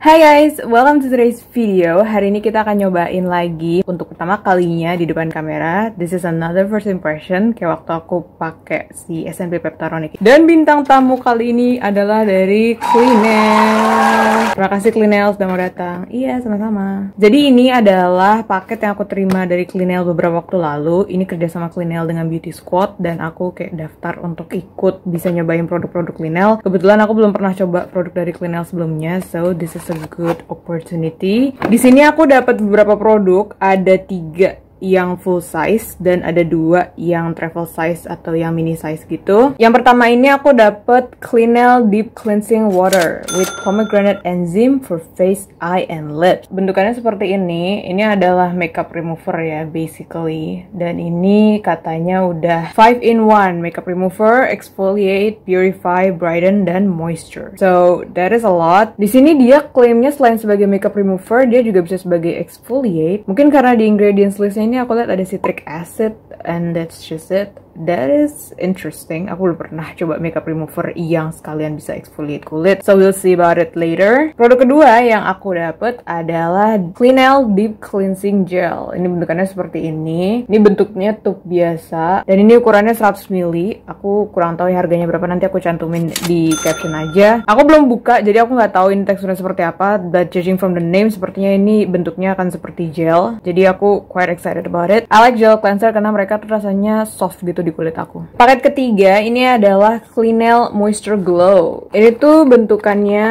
Hai guys, welcome to today's video. Hari ini kita akan nyobain lagi untuk pertama kalinya di depan kamera. This is another first impression kayak waktu aku pakai si SMP Peptaronic. Dan bintang tamu kali ini adalah dari Cleanel. Terima kasih Cleanel sudah mau datang. Iya, sama-sama. Jadi ini adalah paket yang aku terima dari Cleanel beberapa waktu lalu. Ini kerja sama Cleanel dengan Beauty Squad dan aku kayak daftar untuk ikut bisa nyobain produk-produk Cleanel. Kebetulan aku belum pernah coba produk dari Cleanel sebelumnya, so this is a good opportunity. Di sini aku dapat beberapa produk, ada tiga yang full size dan ada dua yang travel size atau yang mini size gitu. Yang pertama ini aku dapat Cleanel Deep Cleansing Water with pomegranate enzyme for face, eye, and Lips. Bentukannya seperti ini. Ini adalah makeup remover ya basically. Dan ini katanya udah 5 in 1 makeup remover, exfoliate, purify, brighten, dan moisture. So that is a lot. Di sini dia klaimnya selain sebagai makeup remover, dia juga bisa sebagai exfoliate. Mungkin karena di ingredients listnya ini aku lihat ada citric acid and that's just it That is interesting. Aku belum pernah coba makeup remover yang sekalian bisa exfoliate kulit. So we'll see about it later. Produk kedua yang aku dapat adalah Cleanel Deep Cleansing Gel. Ini bentukannya seperti ini. Ini bentuknya tube biasa dan ini ukurannya 100 ml. Aku kurang tahu ya harganya berapa nanti aku cantumin di caption aja. Aku belum buka jadi aku nggak tahu ini teksturnya seperti apa. But judging from the name sepertinya ini bentuknya akan seperti gel. Jadi aku quite excited about it. I like gel cleanser karena mereka tuh rasanya soft gitu gitu di kulit aku. Paket ketiga ini adalah Clinel Moisture Glow. Ini tuh bentukannya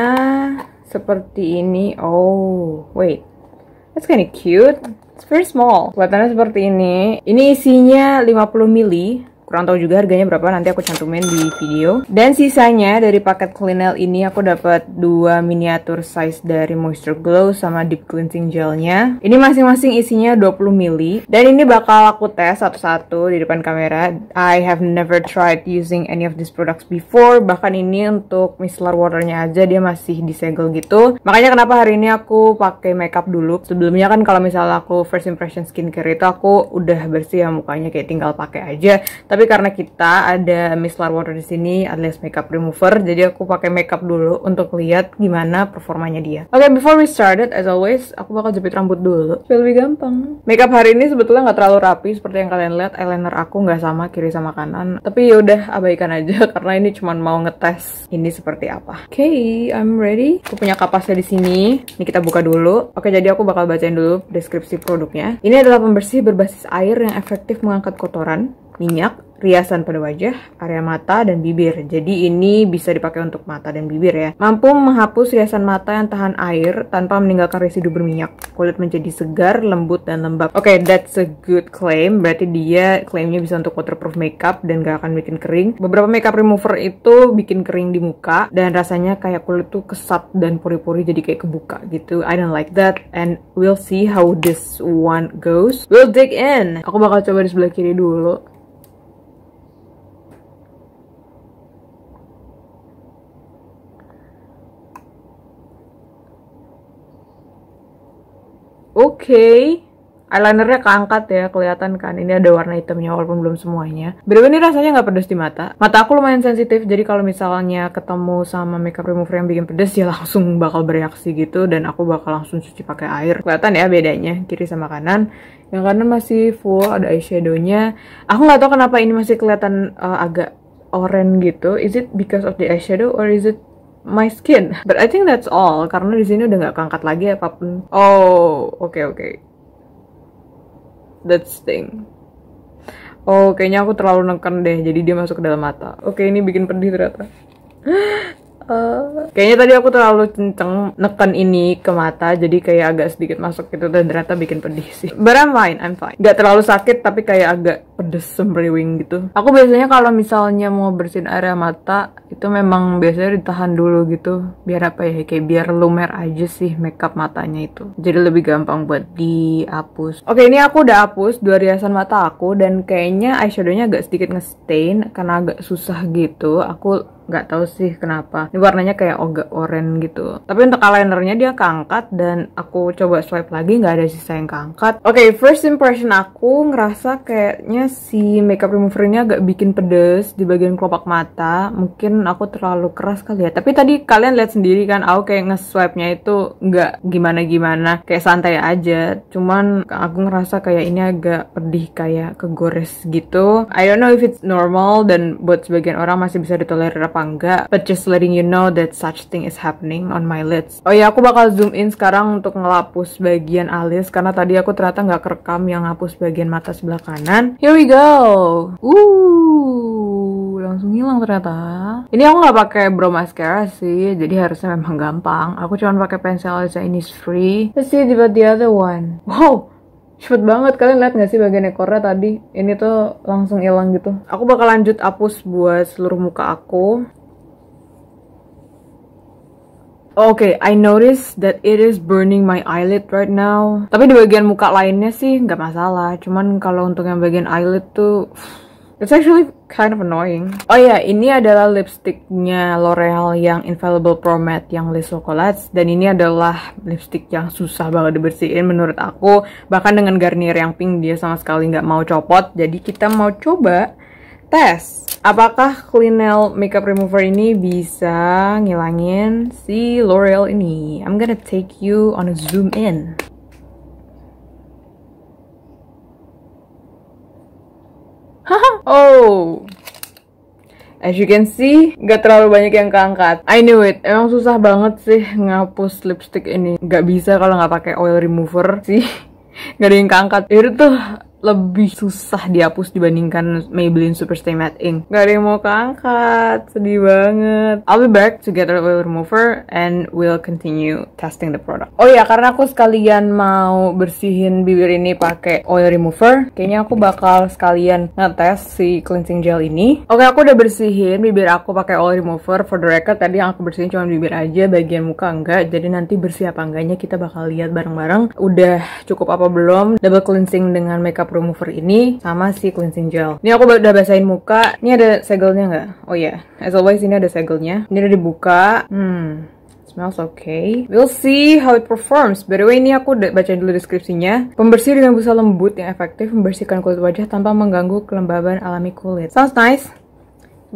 seperti ini. Oh, wait. That's kinda cute. It's very small. Kelihatannya seperti ini. Ini isinya 50 ml kurang tahu juga harganya berapa nanti aku cantumin di video dan sisanya dari paket Cleanel ini aku dapat dua miniatur size dari Moisture Glow sama Deep Cleansing Gelnya ini masing-masing isinya 20 ml dan ini bakal aku tes satu-satu di depan kamera I have never tried using any of these products before bahkan ini untuk micellar waternya aja dia masih disegel gitu makanya kenapa hari ini aku pakai makeup dulu sebelumnya kan kalau misalnya aku first impression skincare itu aku udah bersih ya mukanya kayak tinggal pakai aja tapi tapi karena kita ada micellar water di sini alias makeup remover jadi aku pakai makeup dulu untuk lihat gimana performanya dia oke okay, before we started as always aku bakal jepit rambut dulu supaya lebih gampang makeup hari ini sebetulnya nggak terlalu rapi seperti yang kalian lihat eyeliner aku nggak sama kiri sama kanan tapi yaudah abaikan aja karena ini cuma mau ngetes ini seperti apa oke okay, I'm ready aku punya kapasnya di sini ini kita buka dulu oke okay, jadi aku bakal bacain dulu deskripsi produknya ini adalah pembersih berbasis air yang efektif mengangkat kotoran minyak, riasan pada wajah, area mata, dan bibir. Jadi ini bisa dipakai untuk mata dan bibir ya. Mampu menghapus riasan mata yang tahan air tanpa meninggalkan residu berminyak. Kulit menjadi segar, lembut, dan lembab. Oke, okay, that's a good claim. Berarti dia klaimnya bisa untuk waterproof makeup dan gak akan bikin kering. Beberapa makeup remover itu bikin kering di muka dan rasanya kayak kulit tuh kesat dan pori-pori jadi kayak kebuka gitu. I don't like that and we'll see how this one goes. We'll dig in. Aku bakal coba di sebelah kiri dulu. Oke. Okay. Eyelinernya keangkat ya, kelihatan kan. Ini ada warna hitamnya walaupun belum semuanya. Beda ini rasanya nggak pedes di mata. Mata aku lumayan sensitif, jadi kalau misalnya ketemu sama makeup remover yang bikin pedes, ya langsung bakal bereaksi gitu. Dan aku bakal langsung cuci pakai air. Kelihatan ya bedanya, kiri sama kanan. Yang kanan masih full, ada eyeshadownya. Aku nggak tahu kenapa ini masih kelihatan uh, agak orange gitu. Is it because of the eyeshadow or is it my skin. But I think that's all karena di sini udah nggak keangkat lagi apapun. Oh, oke okay, oke. Okay. That's thing. Oh, kayaknya aku terlalu neken deh, jadi dia masuk ke dalam mata. Oke, ini bikin pedih ternyata. Uh, kayaknya tadi aku terlalu kenceng neken ini ke mata jadi kayak agak sedikit masuk gitu dan ternyata bikin pedih sih. But I'm fine, I'm fine. Gak terlalu sakit tapi kayak agak pedes sembriwing gitu aku biasanya kalau misalnya mau bersihin area mata itu memang biasanya ditahan dulu gitu biar apa ya kayak biar lumer aja sih makeup matanya itu jadi lebih gampang buat dihapus oke ini aku udah hapus dua riasan mata aku dan kayaknya eyeshadownya agak sedikit ngestain karena agak susah gitu aku nggak tahu sih kenapa ini warnanya kayak agak oranye gitu tapi untuk eyelinernya dia keangkat dan aku coba swipe lagi nggak ada sisa yang keangkat oke okay, first impression aku ngerasa kayaknya si makeup remover ini agak bikin pedes di bagian kelopak mata. Mungkin aku terlalu keras kali ya. Tapi tadi kalian lihat sendiri kan, aku kayak nge nya itu nggak gimana-gimana. Kayak santai aja. Cuman aku ngerasa kayak ini agak pedih kayak kegores gitu. I don't know if it's normal dan buat sebagian orang masih bisa ditolerir apa enggak. But just letting you know that such thing is happening on my lids. Oh ya, aku bakal zoom in sekarang untuk ngelapus bagian alis. Karena tadi aku ternyata nggak kerekam yang ngapus bagian mata sebelah kanan. Here we go. Uh, langsung hilang ternyata. Ini aku nggak pakai brow mascara sih, jadi harusnya memang gampang. Aku cuma pakai pensil aja ini free. Let's see about the other one. Wow, cepet banget kalian lihat nggak sih bagian ekornya tadi ini tuh langsung hilang gitu aku bakal lanjut hapus buat seluruh muka aku Oke, okay, I notice that it is burning my eyelid right now. Tapi di bagian muka lainnya sih nggak masalah. Cuman kalau untuk yang bagian eyelid tuh... It's actually kind of annoying. Oh ya, yeah, ini adalah lipsticknya L'Oreal yang Infallible Pro Matte yang Les Chocolates. Dan ini adalah lipstick yang susah banget dibersihin menurut aku. Bahkan dengan Garnier yang pink dia sama sekali nggak mau copot. Jadi kita mau coba tes apakah Clinel makeup remover ini bisa ngilangin si L'Oreal ini. I'm gonna take you on a zoom in. oh, As you can see, gak terlalu banyak yang keangkat. I knew it. Emang susah banget sih ngapus lipstick ini. Gak bisa kalau gak pakai oil remover sih. gak ada yang keangkat. Itu tuh lebih susah dihapus dibandingkan Maybelline Superstay Matte Ink. Gak ada yang mau keangkat, sedih banget. I'll be back to get a oil remover and we'll continue testing the product. Oh ya, karena aku sekalian mau bersihin bibir ini pakai oil remover, kayaknya aku bakal sekalian ngetes si cleansing gel ini. Oke, aku udah bersihin bibir aku pakai oil remover. For the record, tadi yang aku bersihin cuma bibir aja, bagian muka enggak. Jadi nanti bersih apa enggaknya kita bakal lihat bareng-bareng. Udah cukup apa belum? Double cleansing dengan makeup makeup remover ini sama si cleansing gel. Ini aku udah basahin muka. Ini ada segelnya nggak? Oh ya, yeah. as always ini ada segelnya. Ini udah dibuka. Hmm, smells okay. We'll see how it performs. By the way, ini aku udah baca dulu deskripsinya. Pembersih dengan busa lembut yang efektif membersihkan kulit wajah tanpa mengganggu kelembaban alami kulit. Sounds nice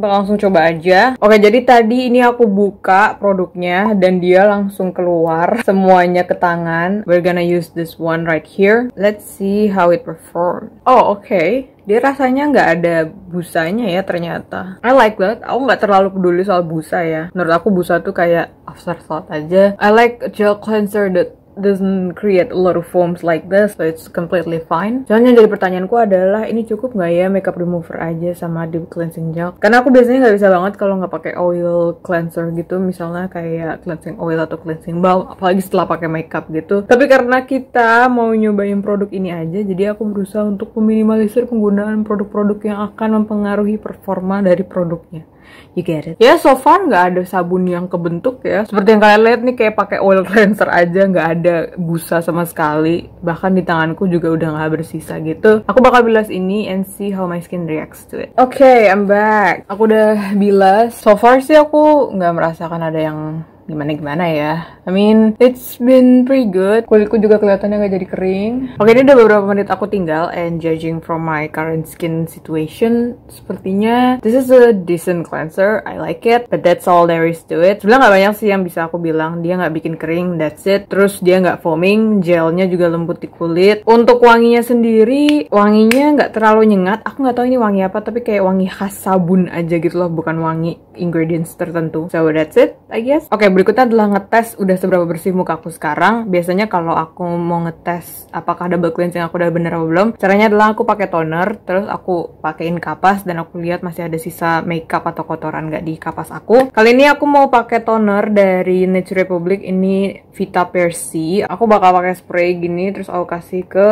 langsung coba aja. Oke, jadi tadi ini aku buka produknya dan dia langsung keluar semuanya ke tangan. We're gonna use this one right here. Let's see how it perform. Oh, oke. Okay dia rasanya nggak ada busanya ya ternyata. I like that. Aku nggak terlalu peduli soal busa ya. Menurut aku busa tuh kayak afterthought aja. I like gel cleanser that doesn't create a lot of foams like this, so it's completely fine. Soalnya yang jadi pertanyaanku adalah ini cukup nggak ya makeup remover aja sama deep cleansing gel? Karena aku biasanya nggak bisa banget kalau nggak pakai oil cleanser gitu, misalnya kayak cleansing oil atau cleansing balm, apalagi setelah pakai makeup gitu. Tapi karena kita mau nyobain produk ini aja, jadi aku berusaha untuk meminimalisir penggunaan produk-produk yang akan mempengaruhi performa dari produknya. You get it? Ya yeah, so far nggak ada sabun yang kebentuk ya. Seperti yang kalian lihat nih kayak pakai oil cleanser aja nggak ada busa sama sekali. Bahkan di tanganku juga udah nggak bersisa gitu. Aku bakal bilas ini and see how my skin reacts to it. Oke, okay, I'm back. Aku udah bilas. So far sih aku nggak merasakan ada yang gimana-gimana ya I mean, it's been pretty good. Kulitku juga kelihatannya nggak jadi kering. Oke, okay, ini udah beberapa menit aku tinggal and judging from my current skin situation, sepertinya this is a decent cleanser. I like it, but that's all there is to it. Sebenernya nggak banyak sih yang bisa aku bilang. Dia nggak bikin kering, that's it. Terus dia nggak foaming, gelnya juga lembut di kulit. Untuk wanginya sendiri, wanginya nggak terlalu nyengat. Aku nggak tahu ini wangi apa, tapi kayak wangi khas sabun aja gitu loh, bukan wangi ingredients tertentu. So that's it, I guess. Oke, okay, berikutnya adalah ngetes udah udah seberapa bersih muka aku sekarang, biasanya kalau aku mau ngetes apakah double cleansing aku udah bener atau belum, caranya adalah aku pakai toner, terus aku pakein kapas dan aku lihat masih ada sisa makeup atau kotoran gak di kapas aku. Kali ini aku mau pakai toner dari Nature Republic ini Vita Persi. Aku bakal pakai spray gini terus aku kasih ke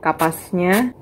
kapasnya.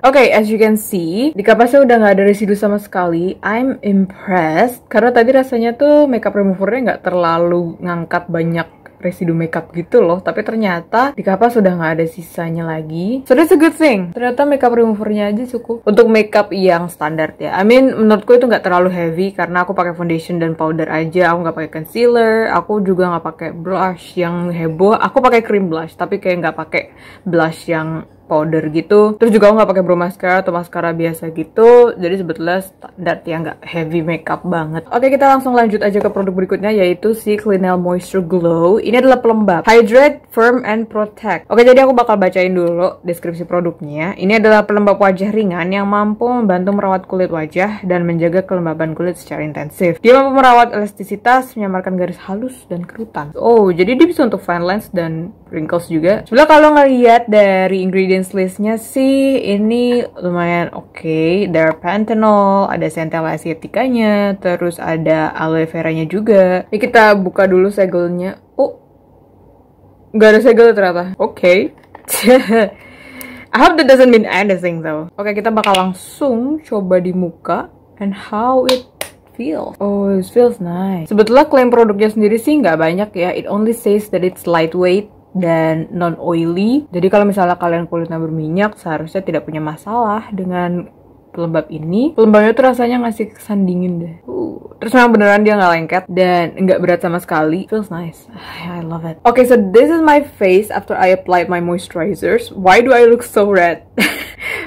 Okay, as you can see, di kapasnya udah nggak ada residu sama sekali. I'm impressed. Karena tadi rasanya tuh makeup removernya nggak terlalu ngangkat banyak residu makeup gitu loh tapi ternyata di kapas sudah nggak ada sisanya lagi so that's a good thing ternyata makeup removernya aja cukup untuk makeup yang standar ya I mean menurutku itu nggak terlalu heavy karena aku pakai foundation dan powder aja aku nggak pakai concealer aku juga nggak pakai blush yang heboh aku pakai cream blush tapi kayak nggak pakai blush yang powder gitu terus juga aku nggak pakai brow mascara atau maskara biasa gitu jadi sebetulnya standar yang nggak heavy makeup banget oke kita langsung lanjut aja ke produk berikutnya yaitu si Clinel Moisture Glow ini adalah pelembab hydrate firm and protect oke jadi aku bakal bacain dulu deskripsi produknya ini adalah pelembab wajah ringan yang mampu membantu merawat kulit wajah dan menjaga kelembaban kulit secara intensif dia mampu merawat elastisitas menyamarkan garis halus dan kerutan oh jadi dia bisa untuk fine lines dan wrinkles juga sebelah kalau ngelihat dari ingredient ingredients listnya sih ini lumayan oke. Okay. There pantanol, ada centella asiaticanya, terus ada aloe veranya juga. Ini kita buka dulu segelnya. Oh, nggak ada segel ternyata. Oke. Okay. I hope that doesn't mean anything though. Oke, okay, kita bakal langsung coba di muka and how it feels. Oh, it feels nice. Sebetulnya klaim produknya sendiri sih nggak banyak ya. It only says that it's lightweight dan non oily. Jadi kalau misalnya kalian kulitnya berminyak seharusnya tidak punya masalah dengan pelembab ini. Pelembabnya tuh rasanya ngasih kesan dingin deh. Uh, terus memang beneran dia nggak lengket dan nggak berat sama sekali. Feels nice. I love it. Okay, so this is my face after I applied my moisturizers. Why do I look so red?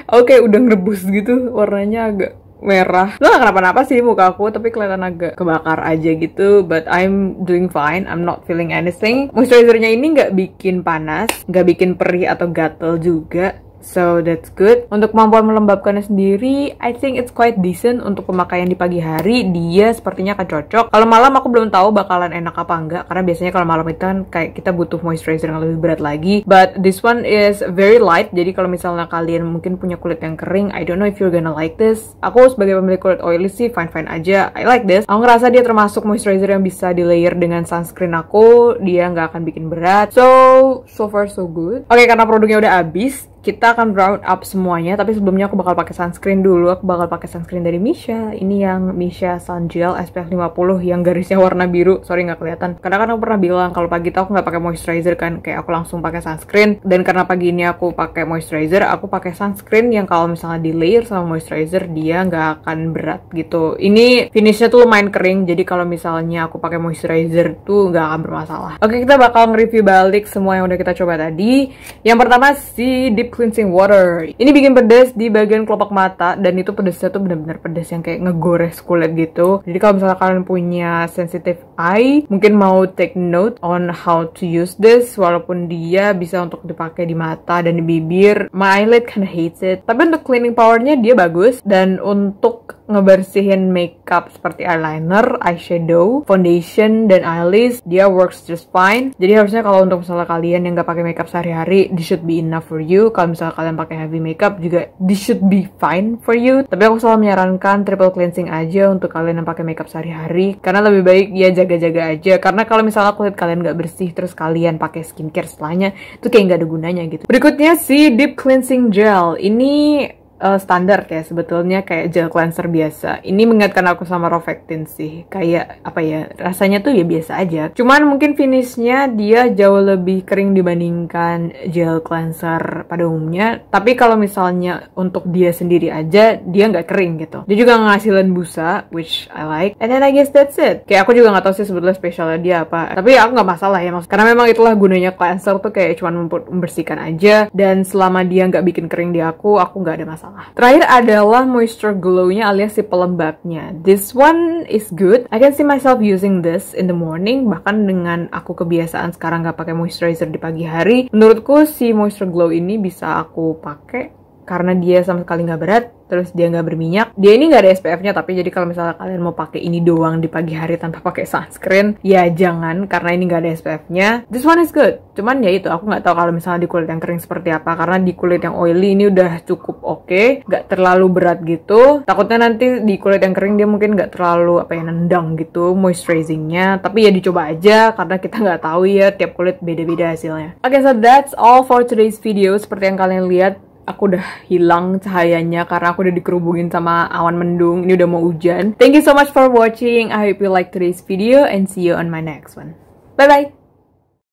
Oke, okay, udah ngerebus gitu. Warnanya agak merah. Lo gak kenapa-napa sih muka aku, tapi kelihatan agak kebakar aja gitu. But I'm doing fine, I'm not feeling anything. Moisturizernya ini nggak bikin panas, nggak bikin perih atau gatel juga. So that's good. Untuk kemampuan melembabkannya sendiri, I think it's quite decent untuk pemakaian di pagi hari. Dia sepertinya akan cocok. Kalau malam aku belum tahu bakalan enak apa enggak karena biasanya kalau malam itu kan kayak kita butuh moisturizer yang lebih berat lagi. But this one is very light. Jadi kalau misalnya kalian mungkin punya kulit yang kering, I don't know if you're gonna like this. Aku sebagai pemilik kulit oily sih fine-fine aja. I like this. Aku ngerasa dia termasuk moisturizer yang bisa di layer dengan sunscreen aku. Dia nggak akan bikin berat. So, so far so good. Oke, okay, karena produknya udah habis, kita akan round up semuanya tapi sebelumnya aku bakal pakai sunscreen dulu aku bakal pakai sunscreen dari Misha ini yang Misha Sun Gel SPF 50 yang garisnya warna biru sorry nggak kelihatan karena kan aku pernah bilang kalau pagi tuh aku nggak pakai moisturizer kan kayak aku langsung pakai sunscreen dan karena pagi ini aku pakai moisturizer aku pakai sunscreen yang kalau misalnya di layer sama moisturizer dia nggak akan berat gitu ini finishnya tuh lumayan kering jadi kalau misalnya aku pakai moisturizer tuh nggak akan bermasalah oke kita bakal nge-review balik semua yang udah kita coba tadi yang pertama si Deep cleansing water. Ini bikin pedas di bagian kelopak mata dan itu pedasnya tuh bener-bener pedas yang kayak ngegores kulit gitu. Jadi kalau misalnya kalian punya sensitive eye, mungkin mau take note on how to use this walaupun dia bisa untuk dipakai di mata dan di bibir. My eyelid kinda hates it. Tapi untuk cleaning powernya dia bagus dan untuk ngebersihin makeup seperti eyeliner, eyeshadow, foundation, dan eyelash, dia works just fine. Jadi harusnya kalau untuk misalnya kalian yang gak pakai makeup sehari-hari, this should be enough for you kalau misalnya kalian pakai heavy makeup juga this should be fine for you tapi aku selalu menyarankan triple cleansing aja untuk kalian yang pakai makeup sehari-hari karena lebih baik ya jaga-jaga aja karena kalau misalnya kulit kalian nggak bersih terus kalian pakai skincare setelahnya itu kayak nggak ada gunanya gitu berikutnya si deep cleansing gel ini uh, standar ya sebetulnya kayak gel cleanser biasa. Ini mengingatkan aku sama Rovectin sih. Kayak apa ya, rasanya tuh ya biasa aja. Cuman mungkin finishnya dia jauh lebih kering dibandingkan gel cleanser pada umumnya. Tapi kalau misalnya untuk dia sendiri aja, dia nggak kering gitu. Dia juga ngasilin busa, which I like. And then I guess that's it. Kayak aku juga nggak tahu sih sebetulnya spesialnya dia apa. Tapi aku nggak masalah ya maksud. Karena memang itulah gunanya cleanser tuh kayak cuman membersihkan aja. Dan selama dia nggak bikin kering di aku, aku nggak ada masalah masalah. Terakhir adalah moisture glow-nya alias si pelembabnya. This one is good. I can see myself using this in the morning. Bahkan dengan aku kebiasaan sekarang nggak pakai moisturizer di pagi hari, menurutku si moisture glow ini bisa aku pakai karena dia sama sekali nggak berat, terus dia nggak berminyak. Dia ini nggak ada SPF-nya, tapi jadi kalau misalnya kalian mau pakai ini doang di pagi hari tanpa pakai sunscreen, ya jangan karena ini nggak ada SPF-nya. This one is good, cuman ya itu aku nggak tahu kalau misalnya di kulit yang kering seperti apa, karena di kulit yang oily ini udah cukup oke, okay, nggak terlalu berat gitu. Takutnya nanti di kulit yang kering dia mungkin nggak terlalu apa ya nendang gitu moisturizingnya, tapi ya dicoba aja karena kita nggak tahu ya tiap kulit beda-beda hasilnya. Oke, okay, so that's all for today's video. Seperti yang kalian lihat, aku udah hilang cahayanya karena aku udah dikerubungin sama awan mendung. Ini udah mau hujan. Thank you so much for watching. I hope you like today's video and see you on my next one. Bye bye.